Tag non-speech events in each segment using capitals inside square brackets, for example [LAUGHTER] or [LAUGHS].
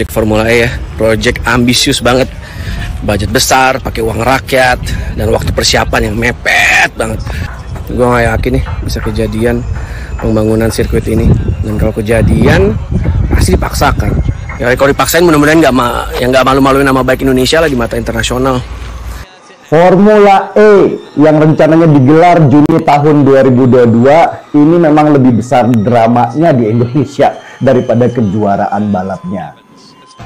Project Formula E ya, project ambisius banget. Budget besar, pakai uang rakyat, dan waktu persiapan yang mepet banget. Gue gak yakin nih bisa kejadian pembangunan sirkuit ini. Dan kalau kejadian, pasti dipaksakan. Ya kalau dipaksain mudah-mudahan nggak ma yang nggak malu-maluin nama baik Indonesia lah di mata internasional. Formula E yang rencananya digelar Juni tahun 2022 ini memang lebih besar dramanya di Indonesia daripada kejuaraan balapnya.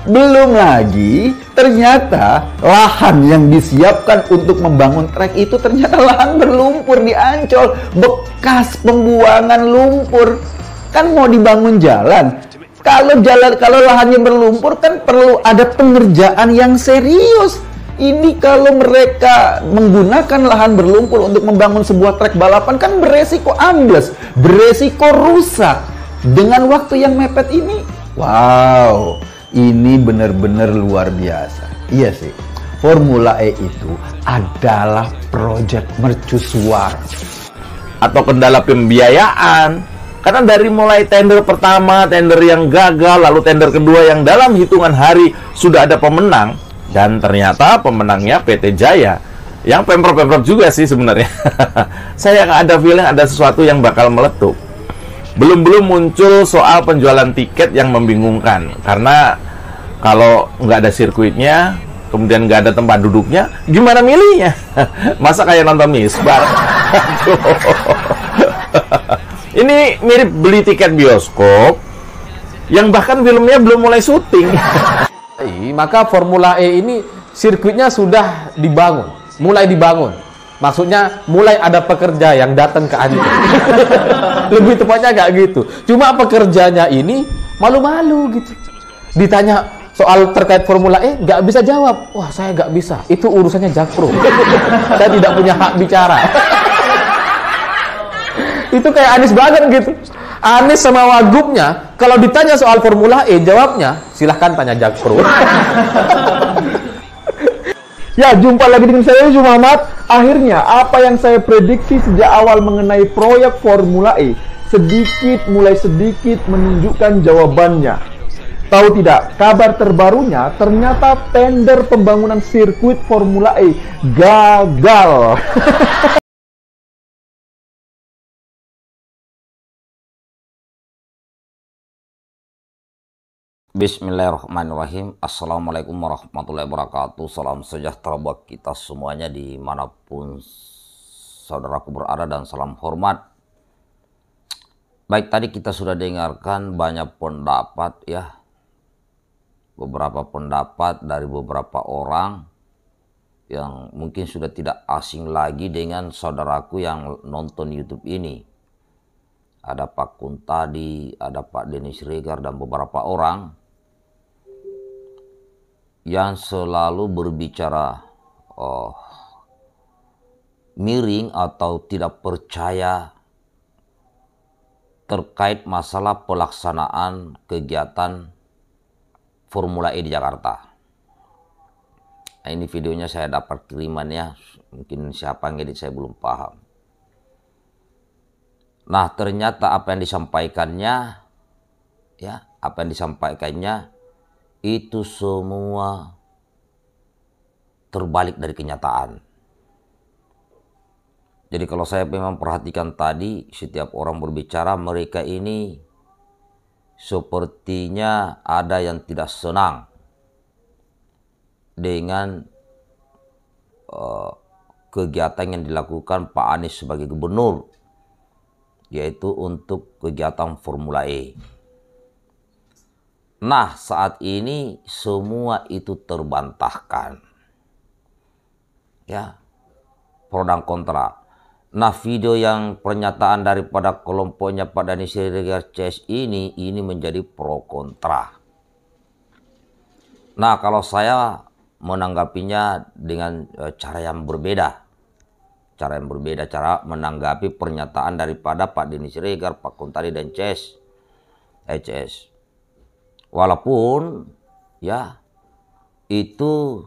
Belum lagi, ternyata lahan yang disiapkan untuk membangun trek itu ternyata lahan berlumpur di Ancol, bekas pembuangan lumpur. Kan mau dibangun jalan. Kalau jalan kalau lahannya berlumpur kan perlu ada pengerjaan yang serius. Ini kalau mereka menggunakan lahan berlumpur untuk membangun sebuah trek balapan kan beresiko ambles, beresiko rusak. Dengan waktu yang mepet ini, wow, ini benar-benar luar biasa. Iya sih, Formula E itu adalah project mercusuar atau kendala pembiayaan. Karena dari mulai tender pertama, tender yang gagal, lalu tender kedua yang dalam hitungan hari sudah ada pemenang dan ternyata pemenangnya PT Jaya yang pemprov-pemprov juga sih sebenarnya. [LAUGHS] Saya nggak ada feeling ada sesuatu yang bakal meletup. Belum-belum muncul soal penjualan tiket yang membingungkan karena kalau nggak ada sirkuitnya kemudian nggak ada tempat duduknya gimana milihnya [LAUGHS] masa kayak nonton misbar ini mirip beli tiket bioskop yang bahkan filmnya belum mulai syuting maka Formula E ini sirkuitnya sudah dibangun mulai dibangun Maksudnya mulai ada pekerja yang datang ke Anda. [LAUGHS] Lebih tepatnya nggak gitu. Cuma pekerjanya ini malu-malu gitu. Ditanya, soal terkait Formula E nggak bisa jawab. Wah saya nggak bisa. Itu urusannya Jakpro. [LAUGHS] saya tidak punya hak bicara. [LAUGHS] itu kayak Anies banget gitu. Anies sama Wagubnya kalau ditanya soal Formula E jawabnya silahkan tanya Jakpro. [LAUGHS] Ya, jumpa lagi dengan saya Jumamat. Akhirnya, apa yang saya prediksi sejak awal mengenai proyek Formula E sedikit mulai sedikit menunjukkan jawabannya. Tahu tidak, kabar terbarunya ternyata tender pembangunan sirkuit Formula E gagal. [LAUGHS] Bismillahirrahmanirrahim Assalamualaikum warahmatullahi wabarakatuh Salam sejahtera buat kita semuanya dimanapun saudaraku berada dan salam hormat Baik tadi kita sudah dengarkan banyak pendapat ya beberapa pendapat dari beberapa orang yang mungkin sudah tidak asing lagi dengan saudaraku yang nonton YouTube ini. Ada Pak Kuntadi, ada Pak Denis Regar, dan beberapa orang yang selalu berbicara oh, miring atau tidak percaya terkait masalah pelaksanaan kegiatan Formula E di Jakarta. Nah, ini videonya saya dapat kiriman ya, mungkin siapa yang edit saya belum paham. Nah ternyata apa yang disampaikannya, ya apa yang disampaikannya itu semua terbalik dari kenyataan. Jadi kalau saya memang perhatikan tadi setiap orang berbicara mereka ini sepertinya ada yang tidak senang dengan uh, kegiatan yang dilakukan Pak Anies sebagai gubernur yaitu untuk kegiatan Formula E. Nah, saat ini semua itu terbantahkan. Ya. Pro dan kontra nah video yang pernyataan daripada kelompoknya Pak Dhani Siregar CS ini, ini menjadi pro kontra. Nah kalau saya menanggapinya dengan eh, cara yang berbeda. Cara yang berbeda, cara menanggapi pernyataan daripada Pak Dhani Siregar, Pak Kuntari dan CS. Eh, CS. Walaupun ya itu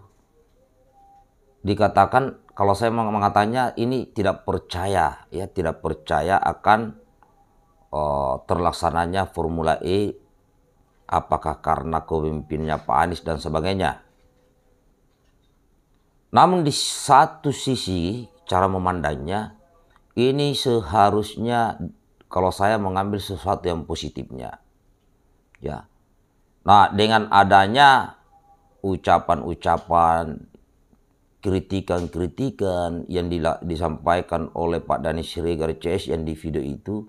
dikatakan kalau saya mengatakannya ini tidak percaya ya tidak percaya akan uh, terlaksananya Formula E apakah karena kepemimpinnya Pak Anies dan sebagainya. Namun di satu sisi cara memandangnya ini seharusnya kalau saya mengambil sesuatu yang positifnya. Ya. Nah, dengan adanya ucapan-ucapan kritikan-kritikan yang disampaikan oleh Pak Dani Siregar CS yang di video itu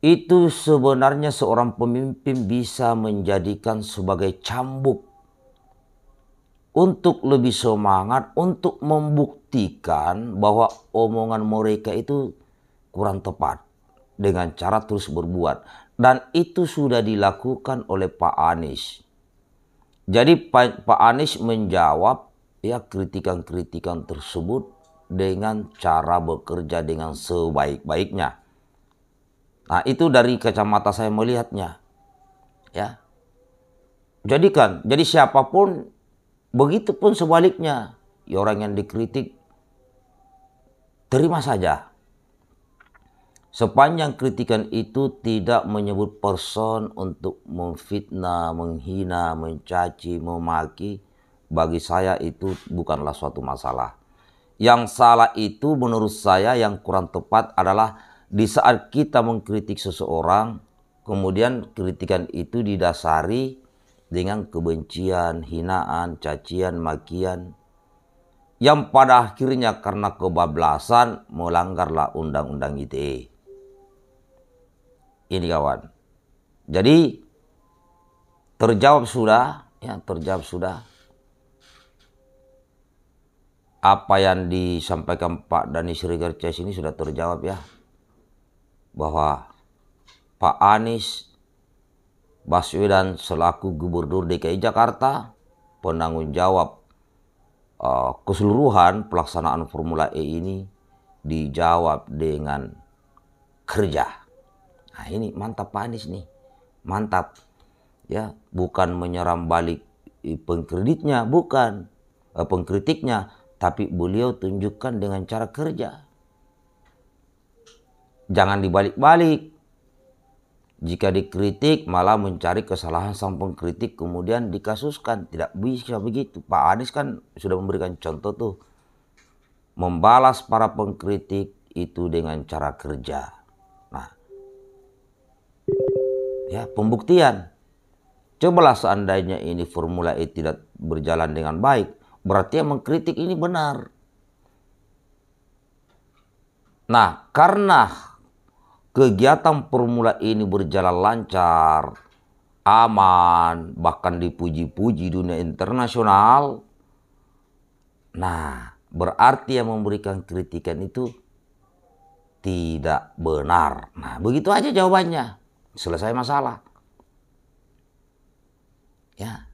itu sebenarnya seorang pemimpin bisa menjadikan sebagai cambuk untuk lebih semangat untuk membuktikan bahwa omongan mereka itu kurang tepat dengan cara terus berbuat dan itu sudah dilakukan oleh Pak Anies. Jadi Pak Anies menjawab ya kritikan-kritikan tersebut dengan cara bekerja dengan sebaik-baiknya. Nah, itu dari kacamata saya melihatnya. Ya. Jadikan, jadi siapapun begitu pun sebaliknya, ya orang yang dikritik terima saja. Sepanjang kritikan itu tidak menyebut person untuk memfitnah, menghina, mencaci, memaki, bagi saya itu bukanlah suatu masalah. Yang salah itu menurut saya yang kurang tepat adalah di saat kita mengkritik seseorang, kemudian kritikan itu didasari dengan kebencian, hinaan, cacian, makian. Yang pada akhirnya karena kebablasan melanggarlah undang-undang ITE. Ini kawan. Jadi terjawab sudah, ya terjawab sudah apa yang disampaikan Pak Dani Srigerces ini sudah terjawab ya. Bahwa Pak Anies Baswedan selaku Gubernur DKI Jakarta penanggung jawab uh, keseluruhan pelaksanaan Formula E ini dijawab dengan kerja. Nah ini mantap Pak Anies nih, mantap ya bukan menyeram balik eh, pengkreditnya bukan eh, pengkritiknya tapi beliau tunjukkan dengan cara kerja. Jangan dibalik-balik. Jika dikritik malah mencari kesalahan sang pengkritik kemudian dikasuskan. Tidak bisa begitu. Pak Anies kan sudah memberikan contoh tuh. Membalas para pengkritik itu dengan cara kerja. Nah, ya pembuktian. Cobalah seandainya ini formula E tidak berjalan dengan baik, Berarti yang mengkritik ini benar. Nah, karena kegiatan formula ini berjalan lancar, aman, bahkan dipuji-puji dunia internasional. Nah, berarti yang memberikan kritikan itu tidak benar. Nah, begitu aja jawabannya. Selesai masalah. Ya.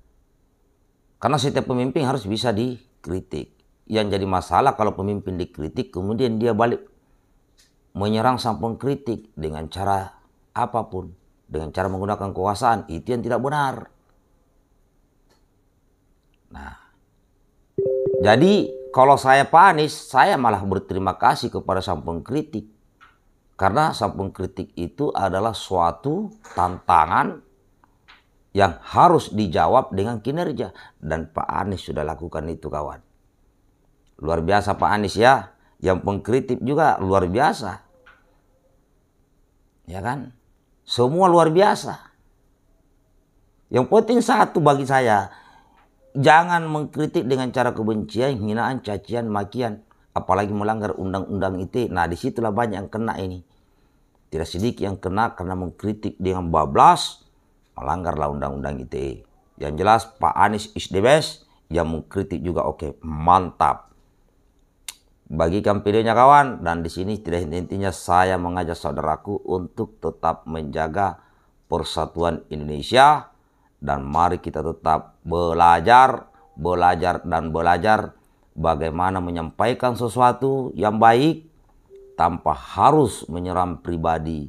Karena setiap pemimpin harus bisa dikritik. Yang jadi masalah kalau pemimpin dikritik kemudian dia balik menyerang sang pengkritik dengan cara apapun, dengan cara menggunakan kekuasaan, itu yang tidak benar. Nah, jadi kalau saya panis, saya malah berterima kasih kepada sang pengkritik. Karena sang pengkritik itu adalah suatu tantangan yang harus dijawab dengan kinerja. Dan Pak Anies sudah lakukan itu kawan. Luar biasa Pak Anies ya. Yang pengkritik juga luar biasa. Ya kan? Semua luar biasa. Yang penting satu bagi saya. Jangan mengkritik dengan cara kebencian, hinaan, cacian, makian. Apalagi melanggar undang-undang itu Nah disitulah banyak yang kena ini. Tidak sedikit yang kena karena mengkritik dengan bablas melanggarlah undang-undang ITE. Yang jelas Pak Anies is the best, yang mengkritik juga oke, okay. mantap. Bagikan videonya kawan dan di sini tidak intinya saya mengajak saudaraku untuk tetap menjaga persatuan Indonesia dan mari kita tetap belajar, belajar dan belajar bagaimana menyampaikan sesuatu yang baik tanpa harus menyerang pribadi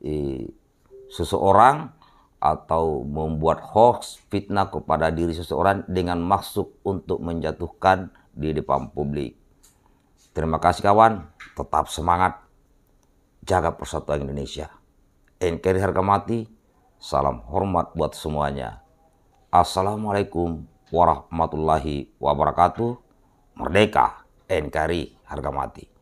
eh, seseorang atau membuat hoax, fitnah kepada diri seseorang dengan maksud untuk menjatuhkan di depan publik. Terima kasih kawan, tetap semangat. Jaga persatuan Indonesia. NKRI harga mati. Salam hormat buat semuanya. Assalamualaikum warahmatullahi wabarakatuh. Merdeka NKRI harga mati.